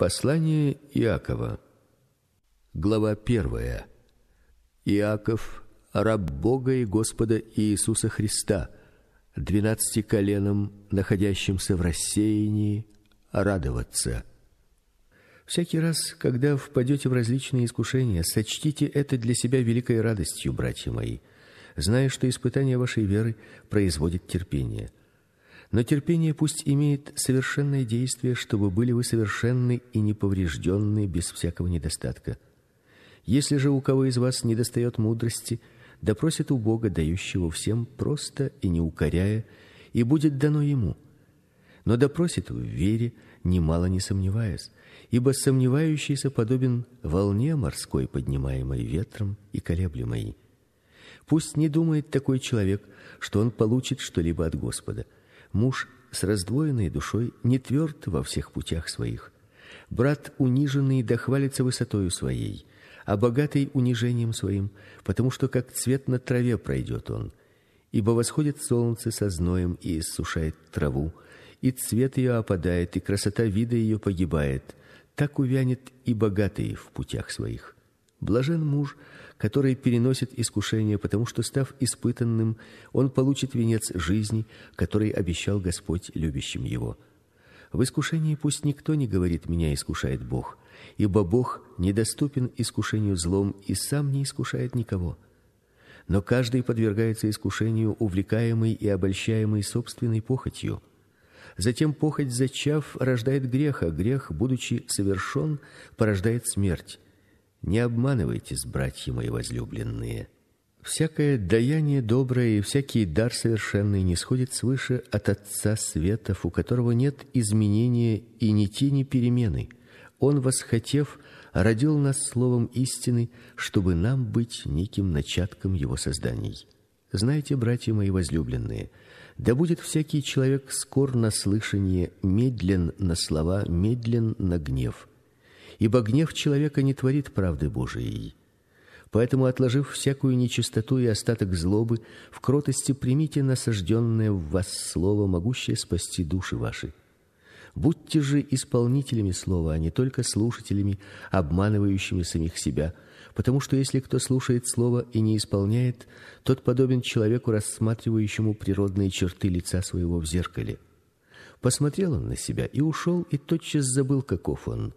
Послание Иакова. Глава 1. Иаков, раб Бога и Господа Иисуса Христа, двенадцати коленам, находящимся в рассеянии, радоваться. Всякий раз, когда впадете в различные искушения, сочтите это для себя великой радостью, братья мои, зная, что испытание вашей веры производит терпение. Но терпение пусть имеет совершенное действие, чтобы были вы совершенны и неповрежденны без всякого недостатка. Если же у кого из вас недостает мудрости, допросит у Бога, дающего всем просто и не укоряя, и будет дано ему. Но допросит в вере, немало не сомневаясь, ибо сомневающийся подобен волне морской, поднимаемой ветром и колеблемой. Пусть не думает такой человек, что он получит что-либо от Господа. Муж с раздвоенной душой не тверд во всех путях своих. Брат униженный дохвалится высотою своей, а богатый унижением своим, потому что как цвет на траве пройдет он. Ибо восходит солнце со зноем и иссушает траву, и цвет ее опадает, и красота вида ее погибает. Так увянет и богатый в путях своих. Блажен муж, который переносит искушение, потому что став испытанным, он получит венец жизни, который обещал Господь любящим его. В искушении пусть никто не говорит меня искушает Бог, ибо Бог недоступен искушению злом и сам не искушает никого. Но каждый подвергается искушению, увлекаемый и обольщаемый собственной похотью. Затем похоть зачав рождает грех, а грех, будучи совершен, порождает смерть не обманывайтесь, братья мои возлюбленные. Всякое даяние доброе и всякий дар совершенный не сходит свыше от Отца светов, у которого нет изменения и ни тени перемены. Он, восхотев, родил нас словом истины, чтобы нам быть неким начатком его созданий. Знаете, братья мои возлюбленные, да будет всякий человек скор на слышание, медлен на слова, медлен на гнев, ибо гнев человека не творит правды Божией. Поэтому, отложив всякую нечистоту и остаток злобы, в кротости примите насажденное в вас слово, могущее спасти души ваши. Будьте же исполнителями слова, а не только слушателями, обманывающими самих себя, потому что если кто слушает слово и не исполняет, тот подобен человеку, рассматривающему природные черты лица своего в зеркале. Посмотрел он на себя и ушел, и тотчас забыл, каков он.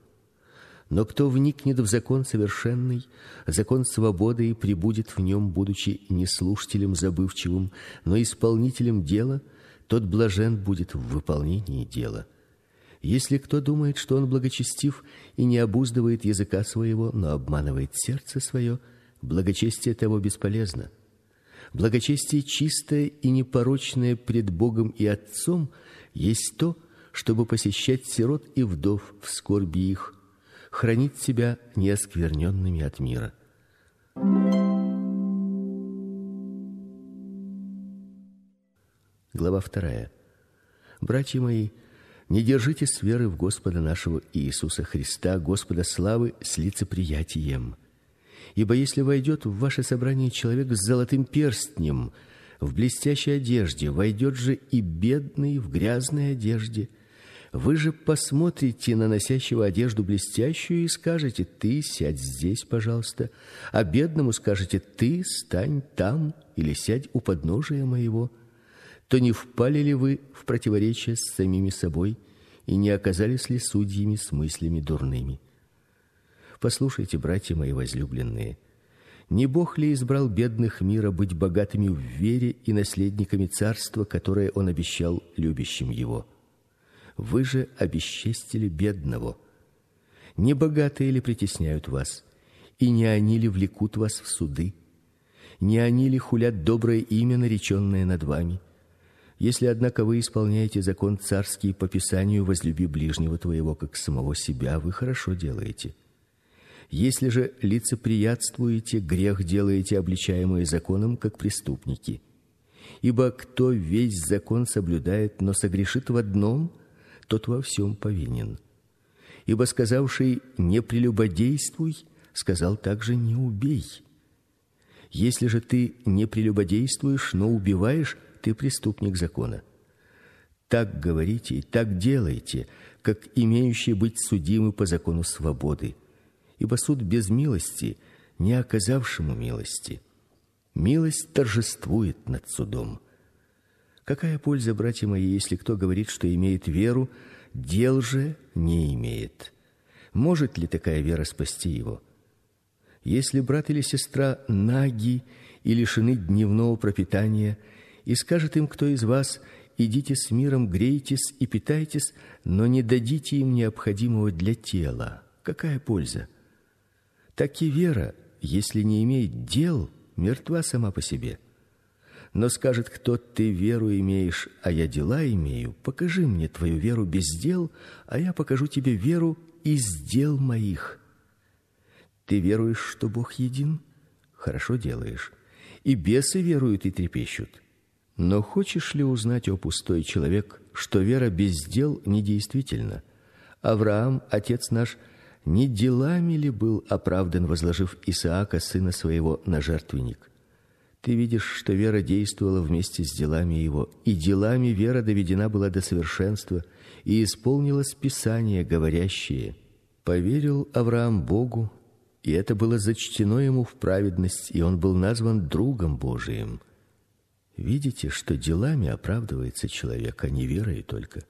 Но кто вникнет в закон совершенный, закон свободы и пребудет в нем, будучи не слушателем забывчивым, но исполнителем дела, тот блажен будет в выполнении дела. Если кто думает, что он благочестив и не обуздывает языка своего, но обманывает сердце свое, благочестие того бесполезно. Благочестие чистое и непорочное пред Богом и Отцом есть то, чтобы посещать сирот и вдов в скорби их хранить себя неоскверненными от мира. Глава вторая. Братья мои, не держитесь веры в Господа нашего Иисуса Христа, Господа славы, с лицеприятием. Ибо если войдет в ваше собрание человек с золотым перстнем, в блестящей одежде, войдет же и бедный в грязной одежде – вы же посмотрите на носящего одежду блестящую и скажете: "Ты сядь здесь, пожалуйста", а бедному скажете: "Ты стань там или сядь у подножия моего". То не впали ли вы в противоречие с самими собой и не оказались ли судьями с мыслями дурными? Послушайте, братья мои возлюбленные, не Бог ли избрал бедных мира быть богатыми в вере и наследниками царства, которое он обещал любящим его? вы же обесчестили бедного. Не богатые ли притесняют вас, и не они ли влекут вас в суды? Не они ли хулят доброе имя, нареченное над вами? Если однако вы исполняете закон царский по писанию: возлюби ближнего твоего как самого себя, вы хорошо делаете. Если же лицеприятствуете, грех делаете, обличаемые законом, как преступники. Ибо кто весь закон соблюдает, но согрешит в одном, тот во всем повинен. Ибо сказавший: "Не прелюбодействуй", сказал также: "Не убей". Если же ты не прелюбодействуешь, но убиваешь, ты преступник закона. Так говорите и так делайте, как имеющие быть судимы по закону свободы. Ибо суд без милости не оказавшему милости. Милость торжествует над судом. Какая польза, братья мои, если кто говорит, что имеет веру, дел же не имеет? Может ли такая вера спасти его? Если брат или сестра наги и лишены дневного пропитания, и скажет им кто из вас: идите с миром, грейтесь и питайтесь, но не дадите им необходимого для тела. Какая польза? Так и вера, если не имеет дел, мертва сама по себе. Но скажет кто: "Ты веру имеешь, а я дела имею. Покажи мне твою веру без дел, а я покажу тебе веру из дел моих". Ты веруешь, что Бог един? Хорошо делаешь. И бесы веруют и трепещут. Но хочешь ли узнать о пустой человек, что вера без дел не действительна? Авраам, отец наш, не делами ли был оправдан, возложив Исаака сына своего на жертвенник? Ты видишь, что вера действовала вместе с делами его, и делами вера доведена была до совершенства, и исполнилось писание, говорящее: поверил Авраам Богу, и это было зачтено ему в праведность, и он был назван другом Божиим. Видите, что делами оправдывается человек, а не верой только.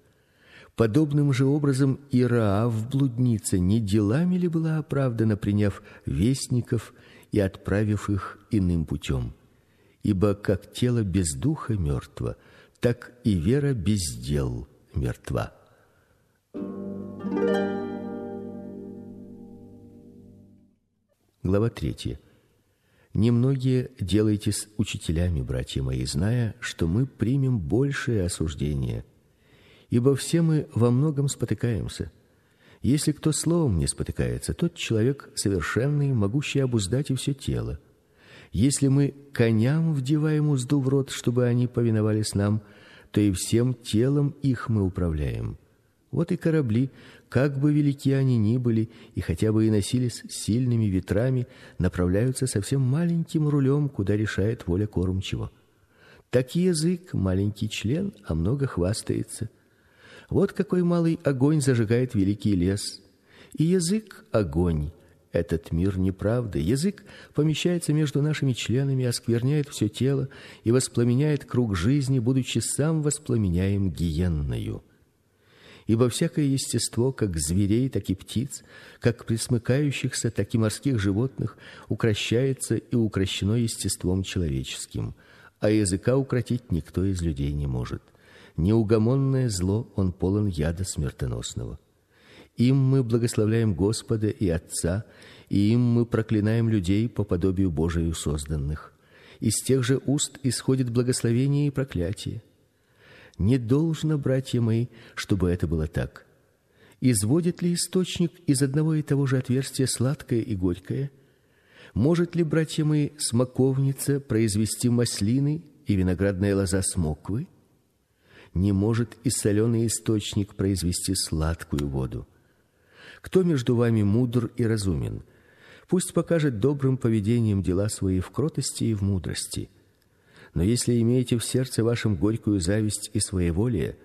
Подобным же образом и Раав блудница не делами ли была оправдана, приняв вестников и отправив их иным путем? ибо как тело без духа мертво, так и вера без дел мертва. Глава 3. Немногие с учителями, братья мои, зная, что мы примем большее осуждение, ибо все мы во многом спотыкаемся. Если кто словом не спотыкается, тот человек совершенный, могущий обуздать и все тело. Если мы коням вдеваем узду в рот, чтобы они повиновались нам, то и всем телом их мы управляем. Вот и корабли, как бы велики они ни были и хотя бы и носились с сильными ветрами, направляются совсем маленьким рулем, куда решает воля кормчего. Так язык маленький член, а много хвастается. Вот какой малый огонь зажигает великий лес. И язык огонь, этот мир неправды. Язык помещается между нашими членами, оскверняет все тело и воспламеняет круг жизни, будучи сам воспламеняем гиенною. Ибо всякое естество, как зверей, так и птиц, как присмыкающихся, так и морских животных, укрощается и укрощено естеством человеческим, а языка укротить никто из людей не может. Неугомонное зло, он полон яда смертоносного. Им мы благословляем Господа и Отца, и им мы проклинаем людей по подобию Божию созданных. Из тех же уст исходит благословение и проклятие. Не должно, братья мои, чтобы это было так. Изводит ли источник из одного и того же отверстия сладкое и горькое? Может ли, братья мои, смоковница произвести маслины и виноградная лоза смоквы? Не может и соленый источник произвести сладкую воду кто между вами мудр и разумен, пусть покажет добрым поведением дела свои в кротости и в мудрости. Но если имеете в сердце вашем горькую зависть и своеволие,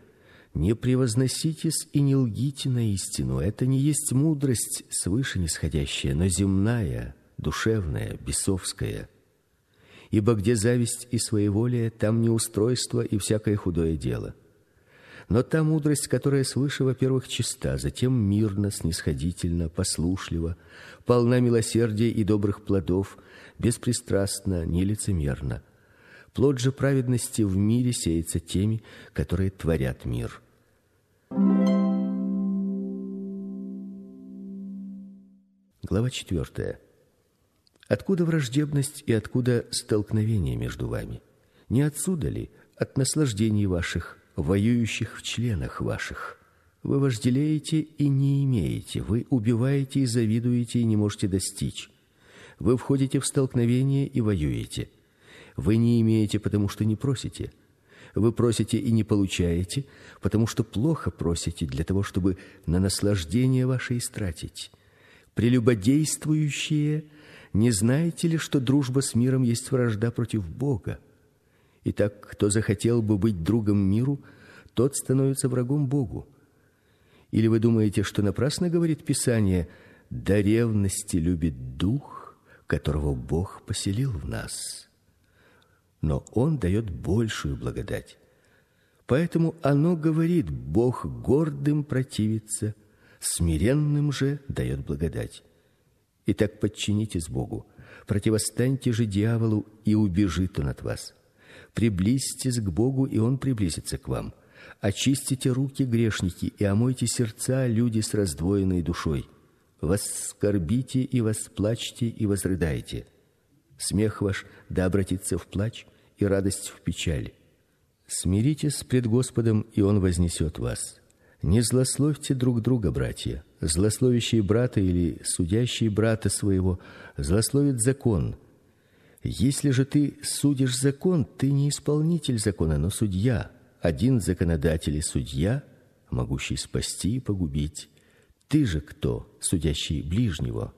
не превозноситесь и не лгите на истину. Это не есть мудрость свыше нисходящая, но земная, душевная, бесовская. Ибо где зависть и своеволие, там не устройство и всякое худое дело. Но та мудрость, которая свыше, во-первых, чиста, затем мирна, снисходительно, послушлива, полна милосердия и добрых плодов, беспристрастна, нелицемерна. Плод же праведности в мире сеется теми, которые творят мир. Глава 4. Откуда враждебность и откуда столкновение между вами? Не отсюда ли от наслаждений ваших воюющих в членах ваших. Вы вожделеете и не имеете, вы убиваете и завидуете и не можете достичь. Вы входите в столкновение и воюете. Вы не имеете, потому что не просите. Вы просите и не получаете, потому что плохо просите для того, чтобы на наслаждение ваше истратить. Прелюбодействующие, не знаете ли, что дружба с миром есть вражда против Бога? Итак, кто захотел бы быть другом миру, тот становится врагом Богу. Или вы думаете, что напрасно говорит Писание: "До ревности любит дух, которого Бог поселил в нас"? Но он дает большую благодать. Поэтому оно говорит: Бог гордым противится, смиренным же дает благодать. Итак, подчинитесь Богу, противостаньте же дьяволу, и убежит он от вас. Приблизьтесь к Богу, и он приблизится к вам. Очистите руки, грешники, и омойте сердца, люди с раздвоенной душой. воскорбите и восплачьте и возрыдайте. Смех ваш да обратится в плач и радость в печаль. Смиритесь пред Господом, и он вознесет вас. Не злословьте друг друга, братья. Злословящий брата или судящий брата своего злословит закон если же ты судишь закон, ты не исполнитель закона, но судья, один законодатель и судья, могущий спасти и погубить. Ты же кто, судящий ближнего?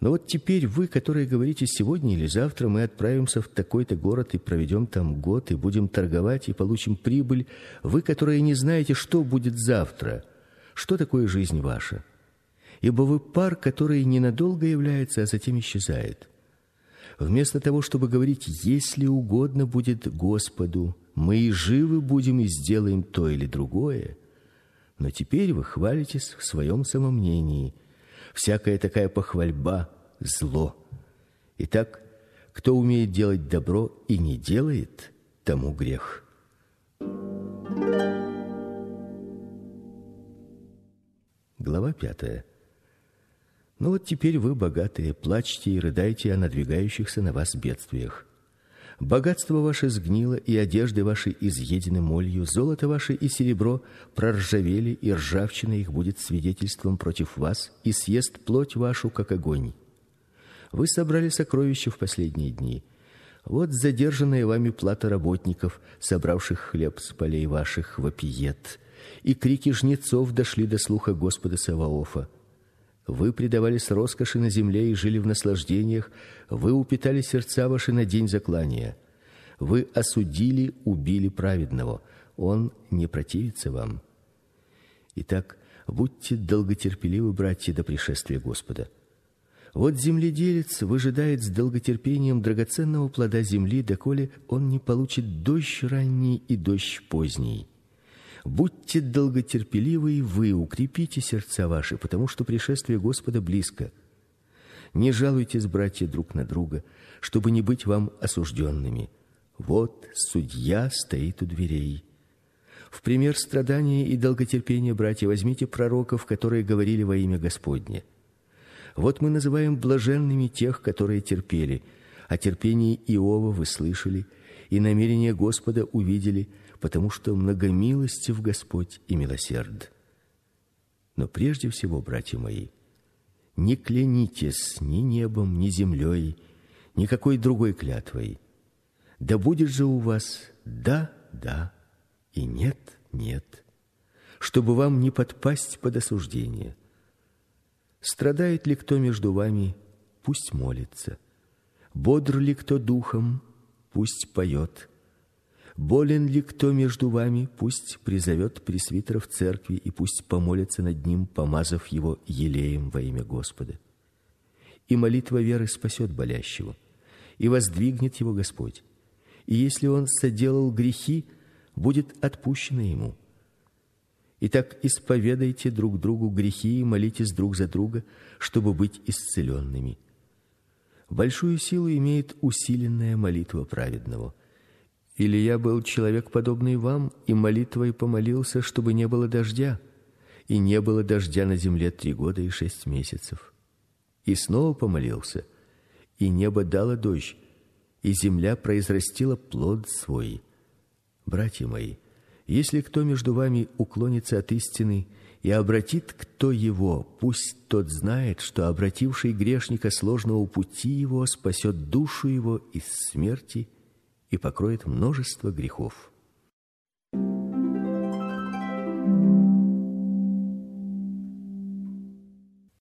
Но вот теперь вы, которые говорите сегодня или завтра мы отправимся в такой-то город и проведем там год и будем торговать и получим прибыль, вы, которые не знаете, что будет завтра, что такое жизнь ваша? Ибо вы пар, который ненадолго является, а затем исчезает. Вместо того, чтобы говорить: "Если угодно будет Господу, мы и живы будем и сделаем то или другое", но теперь вы хвалитесь в своем самомнении. Всякая такая похвальба зло. Итак, кто умеет делать добро и не делает, тому грех. Глава пятая. Но ну вот теперь вы богатые, плачьте и рыдайте о надвигающихся на вас бедствиях. Богатство ваше сгнило, и одежды ваши изъедены молью, золото ваше и серебро проржавели, и ржавчина их будет свидетельством против вас, и съест плоть вашу как огонь. Вы собрали сокровища в последние дни. Вот задержанная вами плата работников, собравших хлеб с полей ваших, вопиет, и крики жнецов дошли до слуха Господа Саваофа вы предавались роскоши на земле и жили в наслаждениях, вы упитали сердца ваши на день заклания. Вы осудили, убили праведного. Он не противится вам. Итак, будьте долготерпеливы, братья, до пришествия Господа. Вот земледелец выжидает с долготерпением драгоценного плода земли, доколе он не получит дождь ранний и дождь поздний. Будьте долготерпеливы и вы, укрепите сердца ваши, потому что пришествие Господа близко. Не жалуйтесь, братья, друг на друга, чтобы не быть вам осужденными. Вот судья стоит у дверей. В пример страдания и долготерпения, братья, возьмите пророков, которые говорили во имя Господне. Вот мы называем блаженными тех, которые терпели. О а терпении Иова вы слышали, и намерение Господа увидели, потому что многомилостив Господь и милосерд. Но прежде всего, братья мои, не клянитесь ни небом, ни землей, какой другой клятвой. Да будет же у вас да, да и нет, нет, чтобы вам не подпасть под осуждение. Страдает ли кто между вами, пусть молится. Бодр ли кто духом, пусть поет. Болен ли кто между вами, пусть призовет в церкви и пусть помолится над ним, помазав его елеем во имя Господа. И молитва веры спасет болящего, и воздвигнет его Господь. И если он соделал грехи, будет отпущено ему. Итак, исповедайте друг другу грехи и молитесь друг за друга, чтобы быть исцелёнными. Большую силу имеет усиленная молитва праведного. Или я был человек подобный вам и молитвой помолился, чтобы не было дождя, и не было дождя на земле три года и шесть месяцев. И снова помолился, и небо дало дождь, и земля произрастила плод свой. Братья мои, если кто между вами уклонится от истины и обратит кто его, пусть тот знает, что обративший грешника сложного пути его спасет душу его из смерти и покроет множество грехов.